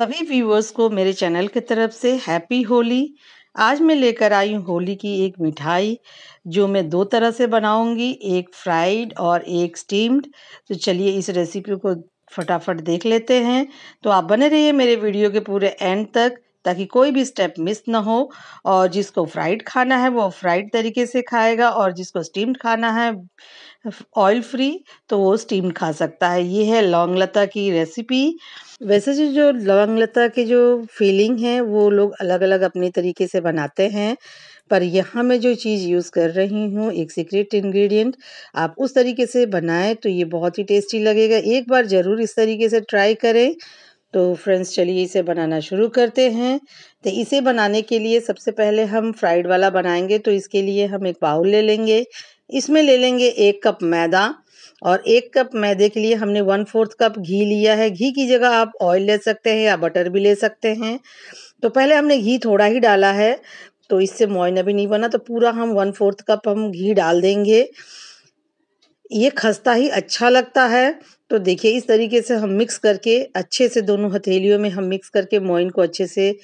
सभी व्यूवर्स को मेरे चैनल की तरफ से हैप्पी होली आज मैं लेकर आई हूँ होली की एक मिठाई जो मैं दो तरह से बनाऊंगी एक फ्राइड और एक स्टीम्ड तो चलिए इस रेसिपी को फटाफट देख लेते हैं तो आप बने रहिए मेरे वीडियो के पूरे एंड तक ताकि कोई भी स्टेप मिस ना हो और जिसको फ्राइड खाना है वो फ्राइड तरीके से खाएगा और जिसको स्टीम्ड खाना है ऑयल फ्री तो वो स्टीम खा सकता है ये है लौंग लता की रेसिपी वैसे जो जो लौंग लता के जो फीलिंग है वो लोग अलग अलग अपने तरीके से बनाते हैं पर यहाँ मैं जो चीज़ यूज़ कर रही हूँ एक सीक्रेट इंग्रेडिएंट आप उस तरीके से बनाएं तो ये बहुत ही टेस्टी लगेगा एक बार ज़रूर इस तरीके से ट्राई करें तो फ्रेंड्स चलिए इसे बनाना शुरू करते हैं तो इसे बनाने के लिए सबसे पहले हम फ्राइड वाला बनाएंगे तो इसके लिए हम एक बाउल ले लेंगे इसमें ले लेंगे एक कप मैदा और एक कप मैदे के लिए हमने वन फोर्थ कप घी लिया है घी की जगह आप ऑयल ले सकते हैं या बटर भी ले सकते हैं तो पहले हमने घी थोड़ा ही डाला है तो इससे मोइना भी नहीं बना तो पूरा हम वन फोर्थ कप हम घी डाल देंगे ये खस्ता ही अच्छा लगता है तो देखिए इस तरीके से हम मिक्स करके अच्छे से दोनों हथेलियों में हम मिक्स करके मोइन को अच्छे से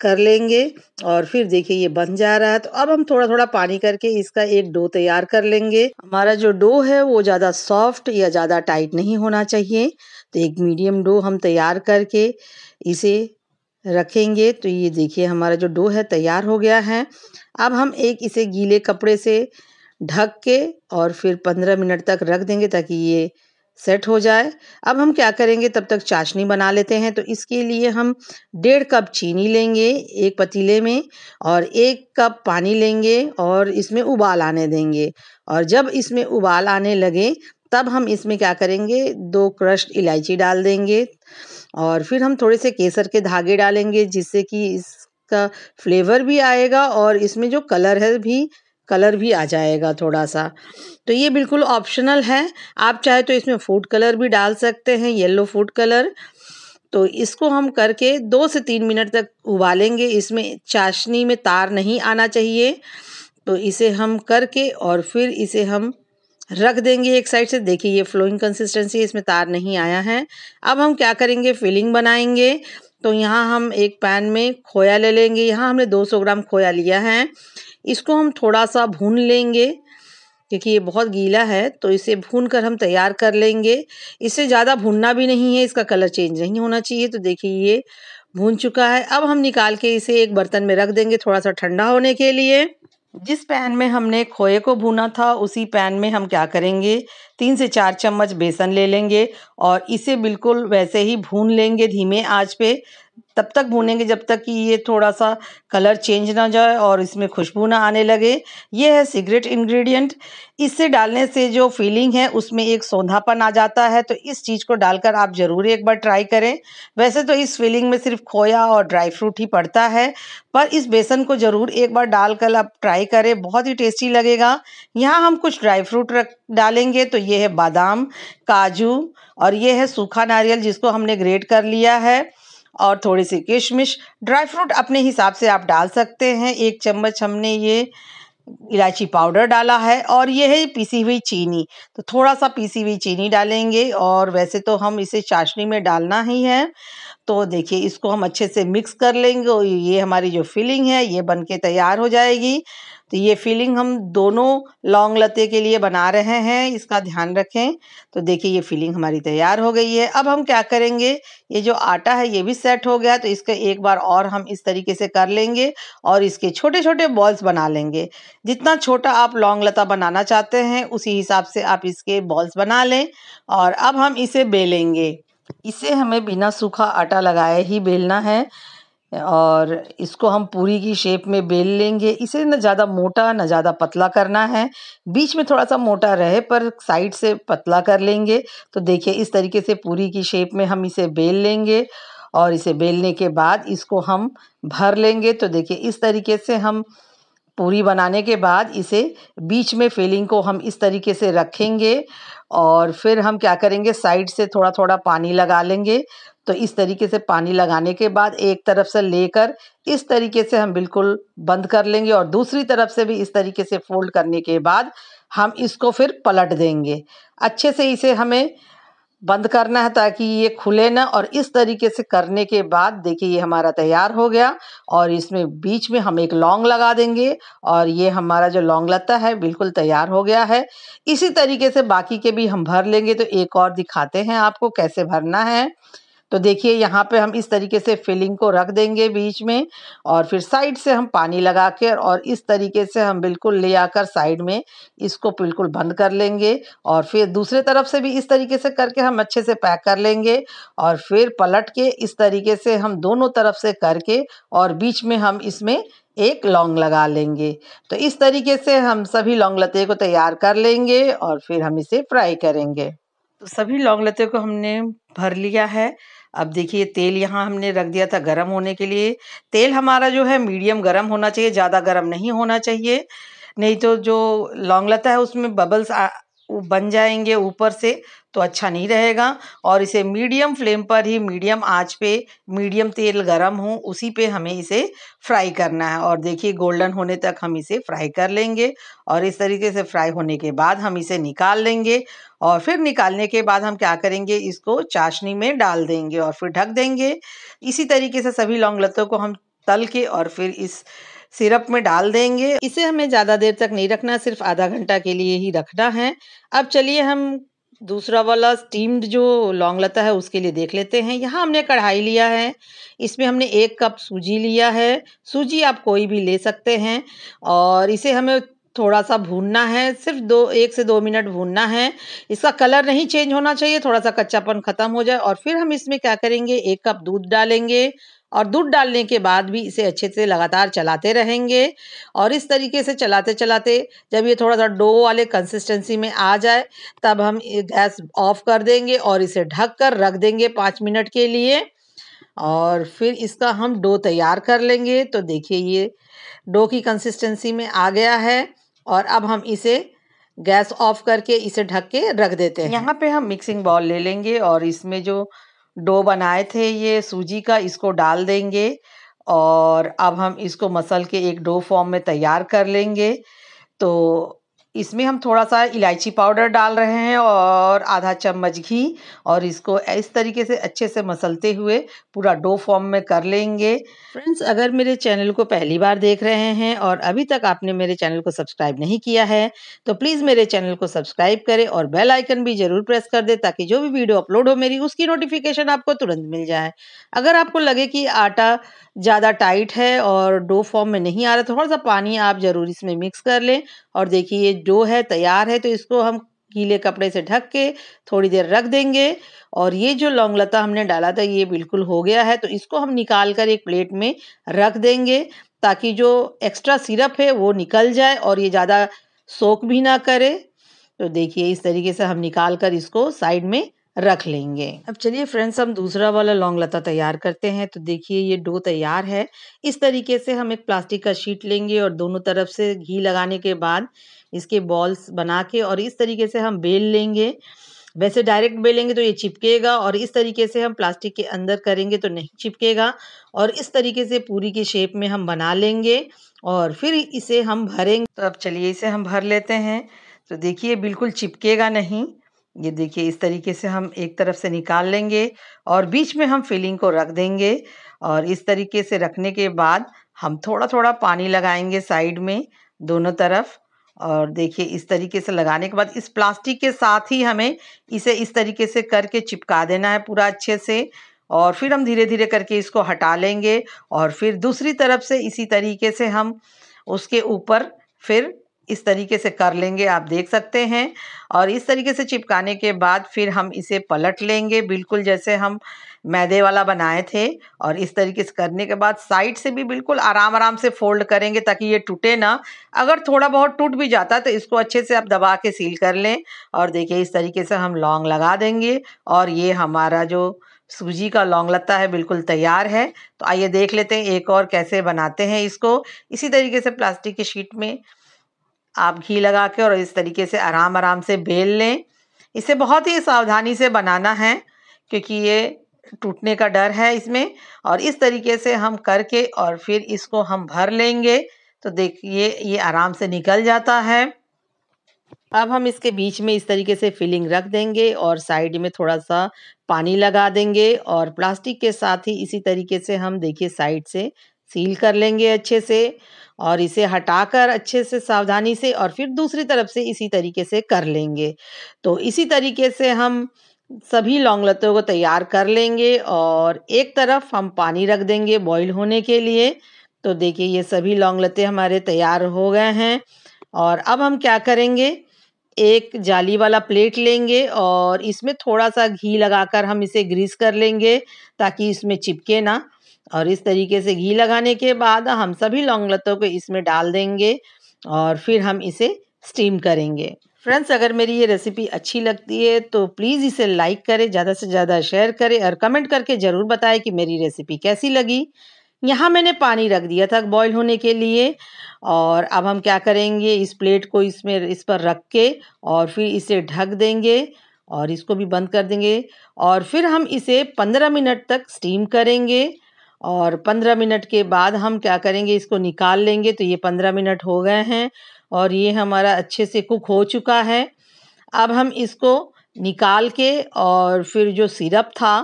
कर लेंगे और फिर देखिए ये बन जा रहा है तो अब हम थोड़ा थोड़ा पानी करके इसका एक डो तैयार कर लेंगे हमारा जो डो है वो ज़्यादा सॉफ्ट या ज़्यादा टाइट नहीं होना चाहिए तो एक मीडियम डो हम तैयार करके इसे रखेंगे तो ये देखिए हमारा जो डो है तैयार हो गया है अब हम एक इसे गीले कपड़े से ढक के और फिर पंद्रह मिनट तक रख देंगे ताकि ये सेट हो जाए अब हम क्या करेंगे तब तक चाशनी बना लेते हैं तो इसके लिए हम डेढ़ कप चीनी लेंगे एक पतीले में और एक कप पानी लेंगे और इसमें उबाल आने देंगे और जब इसमें उबाल आने लगे तब हम इसमें क्या करेंगे दो क्रश्ड इलायची डाल देंगे और फिर हम थोड़े से केसर के धागे डालेंगे जिससे कि इसका फ्लेवर भी आएगा और इसमें जो कलर है भी कलर भी आ जाएगा थोड़ा सा तो ये बिल्कुल ऑप्शनल है आप चाहे तो इसमें फूड कलर भी डाल सकते हैं येलो फूड कलर तो इसको हम करके दो से तीन मिनट तक उबालेंगे इसमें चाशनी में तार नहीं आना चाहिए तो इसे हम करके और फिर इसे हम रख देंगे एक साइड से देखिए ये फ्लोइंग कंसिस्टेंसी इसमें तार नहीं आया है अब हम क्या करेंगे फिलिंग बनाएंगे तो यहाँ हम एक पैन में खोया ले लेंगे यहाँ हमने 200 ग्राम खोया लिया है इसको हम थोड़ा सा भून लेंगे क्योंकि ये बहुत गीला है तो इसे भून कर हम तैयार कर लेंगे इसे ज़्यादा भूनना भी नहीं है इसका कलर चेंज नहीं होना चाहिए तो देखिए ये भून चुका है अब हम निकाल के इसे एक बर्तन में रख देंगे थोड़ा सा ठंडा होने के लिए जिस पैन में हमने खोए को भूना था उसी पैन में हम क्या करेंगे तीन से चार चम्मच बेसन ले लेंगे और इसे बिल्कुल वैसे ही भून लेंगे धीमे आँच पे तब तक भूनेंगे जब तक कि ये थोड़ा सा कलर चेंज ना जाए और इसमें खुशबू ना आने लगे ये है सीग्रेट इंग्रेडिएंट इससे डालने से जो फीलिंग है उसमें एक सौंधापन आ जाता है तो इस चीज़ को डालकर आप ज़रूर एक बार ट्राई करें वैसे तो इस फीलिंग में सिर्फ खोया और ड्राई फ्रूट ही पड़ता है पर इस बेसन को ज़रूर एक बार डालकर आप ट्राई करें बहुत ही टेस्टी लगेगा यहाँ हम कुछ ड्राई फ्रूट रख डालेंगे तो ये है बादाम काजू और ये है सूखा नारियल जिसको हमने ग्रेट कर लिया है और थोड़ी सी किशमिश ड्राई फ्रूट अपने हिसाब से आप डाल सकते हैं एक चम्मच हमने ये इलायची पाउडर डाला है और यह है पीसी हुई चीनी तो थोड़ा सा पीसी हुई चीनी डालेंगे और वैसे तो हम इसे चाशनी में डालना ही है तो देखिए इसको हम अच्छे से मिक्स कर लेंगे और ये हमारी जो फिलिंग है ये बन के तैयार हो जाएगी तो ये फीलिंग हम दोनों लॉन्ग लते के लिए बना रहे हैं इसका ध्यान रखें तो देखिए ये फीलिंग हमारी तैयार हो गई है अब हम क्या करेंगे ये जो आटा है ये भी सेट हो गया तो इसके एक बार और हम इस तरीके से कर लेंगे और इसके छोटे छोटे बॉल्स बना लेंगे जितना छोटा आप लॉन्ग लता बनाना चाहते हैं उसी हिसाब से आप इसके बॉल्स बना लें और अब हम इसे बेलेंगे इसे हमें बिना सूखा आटा लगाए ही बेलना है और इसको हम पूरी की शेप में बेल लेंगे इसे ना ज़्यादा मोटा ना ज़्यादा पतला करना है बीच में थोड़ा सा मोटा रहे पर साइड से पतला कर लेंगे तो देखिए इस तरीके से पूरी की शेप में हम इसे बेल लेंगे और इसे बेलने के बाद इसको हम भर लेंगे तो देखिए इस तरीके से हम पूरी बनाने के बाद इसे बीच में फिलिंग को हम इस तरीके से रखेंगे और फिर हम क्या करेंगे साइड से थोड़ा थोड़ा पानी लगा लेंगे तो इस तरीके से पानी लगाने के बाद एक तरफ से लेकर इस तरीके से हम बिल्कुल बंद कर लेंगे और दूसरी तरफ से भी इस तरीके से फोल्ड करने के बाद हम इसको फिर पलट देंगे अच्छे से इसे हमें बंद करना है ताकि ये खुले ना और इस तरीके से करने के बाद देखिए ये हमारा तैयार हो गया और इसमें बीच में हम एक लौंग लगा देंगे और ये हमारा जो लौंग लता है बिल्कुल तैयार हो गया है इसी तरीके से बाकी के भी हम भर लेंगे तो एक और दिखाते हैं आपको कैसे भरना है तो देखिए यहाँ पे हम इस तरीके से फिलिंग को रख देंगे बीच में और फिर साइड से हम पानी लगा कर और इस तरीके से हम बिल्कुल ले आकर साइड में इसको बिल्कुल बंद कर लेंगे और फिर दूसरे तरफ से भी इस तरीके से करके हम अच्छे से पैक कर लेंगे और फिर पलट के इस तरीके से हम दोनों तरफ से करके और बीच में हम इसमें एक लौंग लगा लेंगे तो इस तरीके से हम सभी लौंग लते को तैयार कर लेंगे और फिर हम इसे फ्राई करेंगे तो सभी लौंग लते को हमने भर लिया है अब देखिए तेल यहाँ हमने रख दिया था गरम होने के लिए तेल हमारा जो है मीडियम गरम होना चाहिए ज़्यादा गरम नहीं होना चाहिए नहीं तो जो लौंग लता है उसमें बबल्स बन जाएंगे ऊपर से तो अच्छा नहीं रहेगा और इसे मीडियम फ्लेम पर ही मीडियम आंच पे मीडियम तेल गरम हो उसी पे हमें इसे फ्राई करना है और देखिए गोल्डन होने तक हम इसे फ्राई कर लेंगे और इस तरीके से फ्राई होने के बाद हम इसे निकाल लेंगे और फिर निकालने के बाद हम क्या करेंगे इसको चाशनी में डाल देंगे और फिर ढक देंगे इसी तरीके से सभी लौंग लत्तों को हम तल के और फिर इस सिरप में डाल देंगे इसे हमें ज़्यादा देर तक नहीं रखना सिर्फ आधा घंटा के लिए ही रखना है अब चलिए हम दूसरा वाला स्टीम्ड जो लौंग लता है उसके लिए देख लेते हैं यहाँ हमने कढ़ाई लिया है इसमें हमने एक कप सूजी लिया है सूजी आप कोई भी ले सकते हैं और इसे हमें थोड़ा सा भूनना है सिर्फ दो एक से दो मिनट भूनना है इसका कलर नहीं चेंज होना चाहिए थोड़ा सा कच्चापन ख़त्म हो जाए और फिर हम इसमें क्या करेंगे एक कप दूध डालेंगे और दूध डालने के बाद भी इसे अच्छे से लगातार चलाते रहेंगे और इस तरीके से चलाते चलाते जब ये थोड़ा सा डो वाले कंसिस्टेंसी में आ जाए तब हम गैस ऑफ कर देंगे और इसे ढक कर रख देंगे पाँच मिनट के लिए और फिर इसका हम डो तैयार कर लेंगे तो देखिए ये डो की कंसिस्टेंसी में आ गया है और अब हम इसे गैस ऑफ करके इसे ढक के रख देते हैं यहाँ पे हम मिक्सिंग बॉल ले लेंगे और इसमें जो डो बनाए थे ये सूजी का इसको डाल देंगे और अब हम इसको मसल के एक डो फॉर्म में तैयार कर लेंगे तो इसमें हम थोड़ा सा इलायची पाउडर डाल रहे हैं और आधा चम्मच घी और इसको इस तरीके से अच्छे से मसलते हुए पूरा डो फॉर्म में कर लेंगे फ्रेंड्स अगर मेरे चैनल को पहली बार देख रहे हैं और अभी तक आपने मेरे चैनल को सब्सक्राइब नहीं किया है तो प्लीज़ मेरे चैनल को सब्सक्राइब करें और बेल आइकन भी ज़रूर प्रेस कर दे ताकि जो भी वीडियो अपलोड हो मेरी उसकी नोटिफिकेशन आपको तुरंत मिल जाए अगर आपको लगे कि आटा ज़्यादा टाइट है और डो फॉर्म में नहीं आ रहा थोड़ा सा पानी आप ज़रूर इसमें मिक्स कर लें और देखिए जो है तैयार है तो इसको हम गीले कपड़े से ढक के थोड़ी देर रख देंगे और ये जो लौंगलता हमने डाला था ये बिल्कुल हो गया है तो इसको हम निकाल कर एक प्लेट में रख देंगे ताकि जो एक्स्ट्रा सिरप है वो निकल जाए और ये ज़्यादा सोख भी ना करे तो देखिए इस तरीके से हम निकाल कर इसको साइड में रख लेंगे अब चलिए फ्रेंड्स हम दूसरा वाला लॉन्ग लता तैयार करते हैं तो देखिए ये डो तैयार है इस तरीके से हम एक प्लास्टिक का शीट लेंगे और दोनों तरफ से घी लगाने के बाद इसके बॉल्स बना के और इस तरीके से हम बेल लेंगे वैसे डायरेक्ट बेलेंगे तो ये चिपकेगा और इस तरीके से हम प्लास्टिक के अंदर करेंगे तो नहीं चिपकेगा और इस तरीके से पूरी के शेप में हम बना लेंगे और फिर इसे हम भरेंगे तो अब चलिए इसे हम भर लेते हैं तो देखिए बिल्कुल चिपकेगा नहीं ये देखिए इस तरीके से हम एक तरफ से निकाल लेंगे और बीच में हम फिलिंग को रख देंगे और इस तरीके से रखने के बाद हम थोड़ा थोड़ा पानी लगाएंगे साइड में दोनों तरफ और देखिए इस तरीके से लगाने के बाद इस प्लास्टिक के साथ ही हमें इसे इस तरीके से करके चिपका देना है पूरा अच्छे से और फिर हम धीरे धीरे करके इसको हटा लेंगे और फिर दूसरी तरफ से इसी तरीके से हम उसके ऊपर फिर इस तरीके से कर लेंगे आप देख सकते हैं और इस तरीके से चिपकाने के बाद फिर हम इसे पलट लेंगे बिल्कुल जैसे हम मैदे वाला बनाए थे और इस तरीके से करने के बाद साइड से भी बिल्कुल आराम आराम से फोल्ड करेंगे ताकि ये टूटे ना अगर थोड़ा बहुत टूट भी जाता तो इसको अच्छे से आप दबा के सील कर लें और देखिए इस तरीके से हम लॉन्ग लगा देंगे और ये हमारा जो सूजी का लौंग लत्ता है बिल्कुल तैयार है तो आइए देख लेते हैं एक और कैसे बनाते हैं इसको इसी तरीके से प्लास्टिक की शीट में आप घी लगा के और इस तरीके से आराम आराम से बेल लें इसे बहुत ही सावधानी से बनाना है क्योंकि ये टूटने का डर है इसमें और इस तरीके से हम करके और फिर इसको हम भर लेंगे तो देखिए ये आराम से निकल जाता है अब हम इसके बीच में इस तरीके से फिलिंग रख देंगे और साइड में थोड़ा सा पानी लगा देंगे और प्लास्टिक के साथ ही इसी तरीके से हम देखिए साइड से सील कर लेंगे अच्छे से और इसे हटाकर अच्छे से सावधानी से और फिर दूसरी तरफ से इसी तरीके से कर लेंगे तो इसी तरीके से हम सभी लौंग लतों को तैयार कर लेंगे और एक तरफ हम पानी रख देंगे बॉईल होने के लिए तो देखिए ये सभी लौंग लते हमारे तैयार हो गए हैं और अब हम क्या करेंगे एक जाली वाला प्लेट लेंगे और इसमें थोड़ा सा घी लगाकर हम इसे ग्रीस कर लेंगे ताकि इसमें चिपके ना और इस तरीके से घी लगाने के बाद हम सभी लौंगलतों को इसमें डाल देंगे और फिर हम इसे स्टीम करेंगे फ्रेंड्स अगर मेरी ये रेसिपी अच्छी लगती है तो प्लीज़ इसे लाइक करें ज़्यादा से ज़्यादा शेयर करें और कमेंट करके ज़रूर बताएं कि मेरी रेसिपी कैसी लगी यहाँ मैंने पानी रख दिया था बॉईल होने के लिए और अब हम क्या करेंगे इस प्लेट को इसमें इस पर रख के और फिर इसे ढक देंगे और इसको भी बंद कर देंगे और फिर हम इसे पंद्रह मिनट तक स्टीम करेंगे और पंद्रह मिनट के बाद हम क्या करेंगे इसको निकाल लेंगे तो ये पंद्रह मिनट हो गए हैं और ये हमारा अच्छे से कुक हो चुका है अब हम इसको निकाल के और फिर जो सिरप था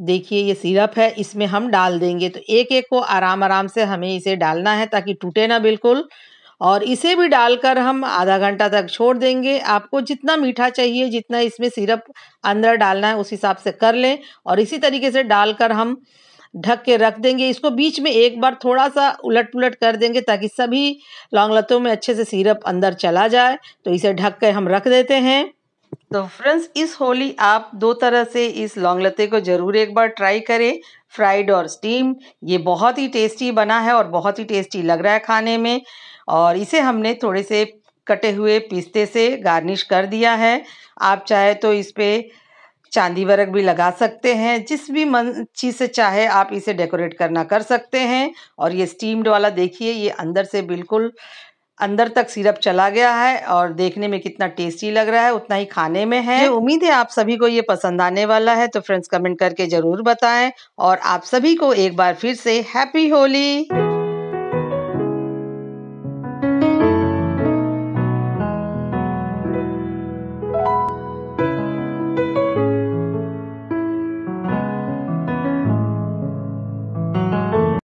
देखिए ये सिरप है इसमें हम डाल देंगे तो एक एक को आराम आराम से हमें इसे डालना है ताकि टूटे ना बिल्कुल और इसे भी डालकर हम आधा घंटा तक छोड़ देंगे आपको जितना मीठा चाहिए जितना इसमें सिरप अंदर डालना है उस हिसाब से कर लें और इसी तरीके से डालकर हम ढक के रख देंगे इसको बीच में एक बार थोड़ा सा उलट पुलट कर देंगे ताकि सभी लौंगलतों में अच्छे से सीरप अंदर चला जाए तो इसे ढक कर हम रख देते हैं तो फ्रेंड्स इस होली आप दो तरह से इस लौंगलते को ज़रूर एक बार ट्राई करें फ्राइड और स्टीम ये बहुत ही टेस्टी बना है और बहुत ही टेस्टी लग रहा है खाने में और इसे हमने थोड़े से कटे हुए पिस्ते से गार्निश कर दिया है आप चाहे तो इस पर चांदी वर्क भी लगा सकते हैं जिस भी मन चीज़ से चाहे आप इसे डेकोरेट करना कर सकते हैं और ये स्टीम्ड वाला देखिए ये अंदर से बिल्कुल अंदर तक सिरप चला गया है और देखने में कितना टेस्टी लग रहा है उतना ही खाने में है उम्मीद है आप सभी को ये पसंद आने वाला है तो फ्रेंड्स कमेंट करके ज़रूर बताएं और आप सभी को एक बार फिर से हैप्पी होली